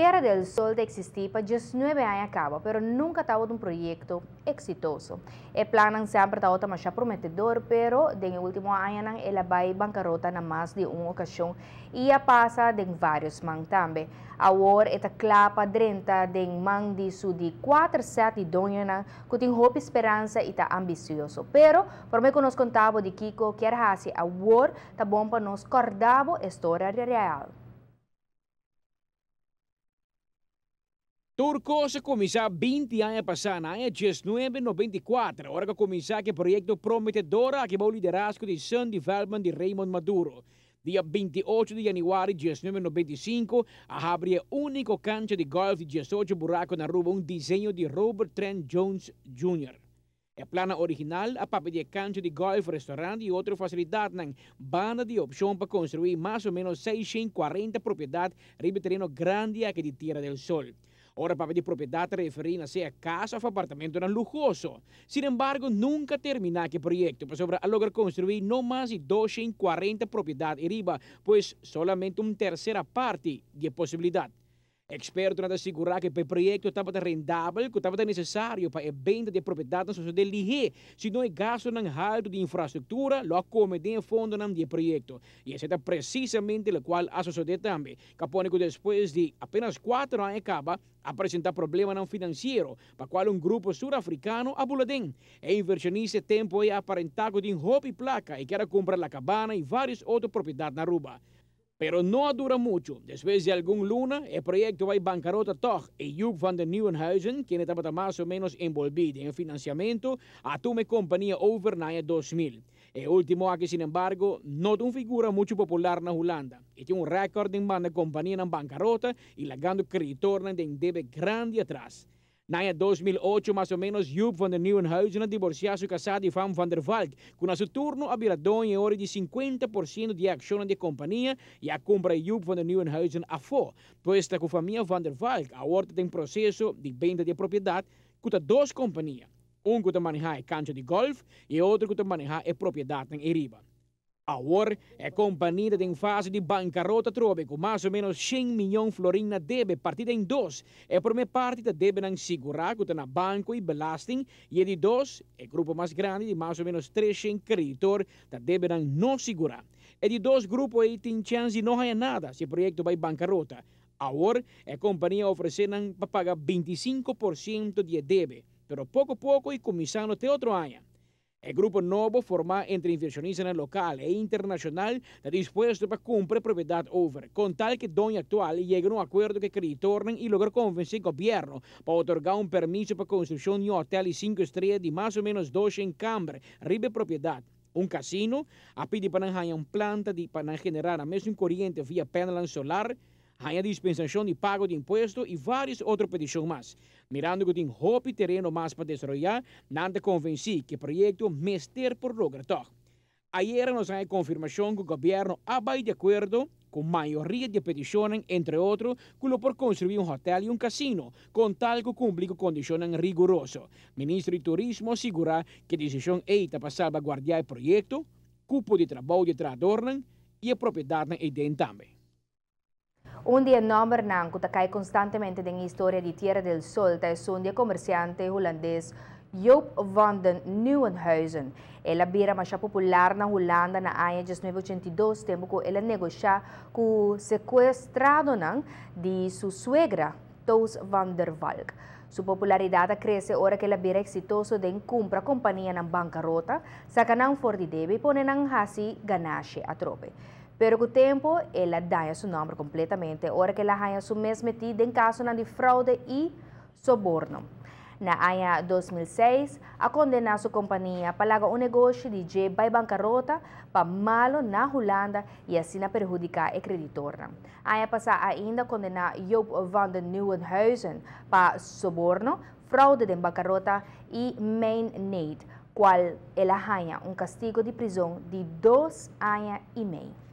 Tierra del Sol de para 19 años acaba, pero nunca estaba de un proyecto exitoso. El plan siempre estaba más prometedor, pero en el último año él va a bancarrota en más de una ocasión y ha pasa de varios man también. Ahora esta clapa drenta de man de su de 4 y doña que tiene esperanza y está ambicioso. Pero, por me nos contaba de Kiko, que hace ahora está bom para nos la historia real. se começou 20 anos passando, em 1994, agora que começou que projeto prometedor que vai o liderazgo de Sun Development de Raymond Maduro. Dia 28 de janeiro de 1995, abre a única cancha de golfe de 18 buracos na rua, um desenho de Robert Trent Jones Jr. É plano original a papel de cancha de golf, restaurante e outra facilidade nan banda de opção para construir mais ou menos 640 propiedades ribeirinho grande aqui de Tierra del Sol. Ahora, para pedir propiedad de si sea casa o apartamento era lujoso. Sin embargo, nunca termina que proyecto, pues ahora lograr construir no más de 240 propiedades arriba, pues solamente una tercera parte de posibilidad Experto en asegurar que que proyecto proyecto de rentable, que estava necesario para la venta de propiedades social de Lige, si no gasto na alto de infraestructura lo acomodem en fondo de projeto. E essa es precisamente lo cual a sociedade también, que después de apenas cuatro años acaba a problemas problema não financeiro, para cual un grupo surafricano africano volado. e inversionista tempo e aparentado de ropa y placa y quer comprar la cabana e varias otras propiedades na Ruba. Pero no dura mucho. Después de algún luna, el proyecto va a bancarrota e Y Joep van den Nieuwenhuizen, quien estaba más o menos envolvido en el financiamiento, atume compañía over 2000. El último aquí, sin embargo, no es una figura muito popular en Holanda. Y tiene un récord en banda compañía en bancarrota y lagando creditores en debe grande atrás. Na ja 2008 mais ou menos Joep van der Nieuwenhuizen divorciou-se casado de Van van der Valk, com seu turno a Biradon em hora de 50% de ações de companhia e a compra Joep van der Nieuwenhuizen a Pois, puesta com a família van der Valk, a horta tem processo de venda de propriedade com duas companhias. Um que manejar é cancha de golfe e outro que manejar é propriedade em Eriba. A OR é companhia em fase de bancarrota trópico. Mais ou menos 100 milhões de florina deve partida em dois. É primeira parte que deve não segurar que na banco e belasting. E é de dois, é grupo mais grande de mais ou menos 300 credores, que deve não segurar. É de dois grupos aí tem chance de não ganhar nada se o projeto vai bancarrota. A é companhia oferece para pagar 25% de deve. mas pouco a pouco e começando até outro ano. El Grupo nuevo, formado entre inversionistas local e internacional, está dispuesto para cumplir propiedad over, con tal que Doña Actual llegue a un acuerdo que retornen y logre convencer al gobierno para otorgar un permiso para construcción de un hotel y cinco estrellas de más o menos 12 en Cambre, ribe propiedad un casino, a pedir para un planta de, para generar a un corriente vía panel solar, añadir dispensación de pago de imposto e várias outras petições mais Mirando que roupa e terreno mais para desarrollar, nada convenci que o projeto mestre por lograr todo. Ayer nos a confirmação que o governo abai de com a maioria de petições entre outros con por construir um hotel e um casino, com tal que cumplir con condições rigurosas. Ministro de Turismo assegura que a decisão é para salvaguardar projeto proyecto, cupo de trabalho de trabajadores e a propriedade de também. Un Undia number se cae constantemente la historia de Tierra del Sol es un día comerciante holandés Joop van den Nieuwenhuizen. la bira más popular en Holanda en el año 1982, tiempo que de su suegra, Toos van der Valk. Su popularidad crece ahora que la bira exitoso de compra compañía en bancarrota, sacan un for debe y ponen ganache a trope. Pero o tempo, ela dá seu nome completamente, hora que ela ganha sua mesma metida em caso de fraude e soborno. Na ano 2006, a condena sua companhia para um negócio de J by bancarrota para malo na Holanda e assim perjudica o creditor. Aí passa ainda condena Job van den Nieuwenhuizen para soborno, fraude de bancarrota e main need, qual ela ganha um castigo de prisão de dois anos e meio.